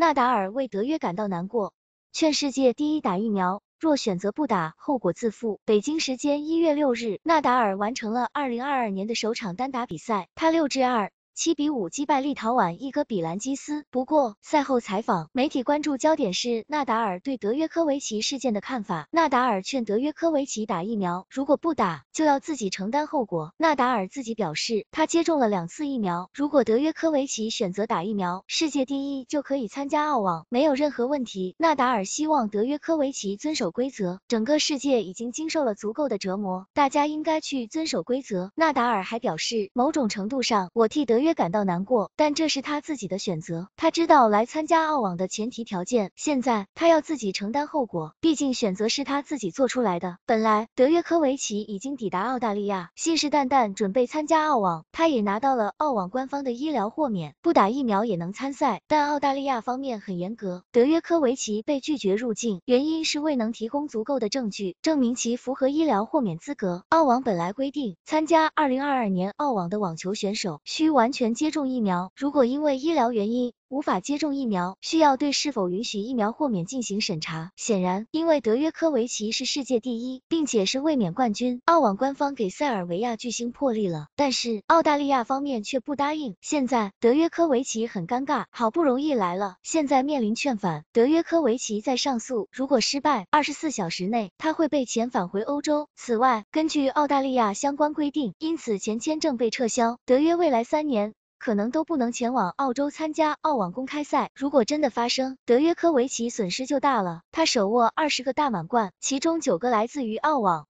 纳达尔为德约感到难过，劝世界第一打疫苗，若选择不打，后果自负。北京时间一月六日，纳达尔完成了二零二二年的首场单打比赛，他六二。七比五击败立陶宛一哥比兰基斯。不过赛后采访，媒体关注焦点是纳达尔对德约科维奇事件的看法。纳达尔劝德约科维奇打疫苗，如果不打就要自己承担后果。纳达尔自己表示，他接种了两次疫苗。如果德约科维奇选择打疫苗，世界第一就可以参加澳网，没有任何问题。纳达尔希望德约科维奇遵守规则，整个世界已经经受了足够的折磨，大家应该去遵守规则。纳达尔还表示，某种程度上，我替德约。感到难过，但这是他自己的选择。他知道来参加澳网的前提条件，现在他要自己承担后果。毕竟选择是他自己做出来的。本来德约科维奇已经抵达澳大利亚，信誓旦旦准备参加澳网，他也拿到了澳网官方的医疗豁免，不打疫苗也能参赛。但澳大利亚方面很严格，德约科维奇被拒绝入境，原因是未能提供足够的证据证明其符合医疗豁免资格。澳网本来规定，参加二零二二年澳网的网球选手需完。全接种疫苗，如果因为医疗原因。无法接种疫苗，需要对是否允许疫苗豁免进行审查。显然，因为德约科维奇是世界第一，并且是卫冕冠军，澳网官方给塞尔维亚巨星破例了，但是澳大利亚方面却不答应。现在德约科维奇很尴尬，好不容易来了，现在面临劝返。德约科维奇在上诉，如果失败，二十四小时内他会被遣返回欧洲。此外，根据澳大利亚相关规定，因此前签证被撤销，德约未来三年。可能都不能前往澳洲参加澳网公开赛。如果真的发生，德约科维奇损失就大了。他手握二十个大满贯，其中九个来自于澳网。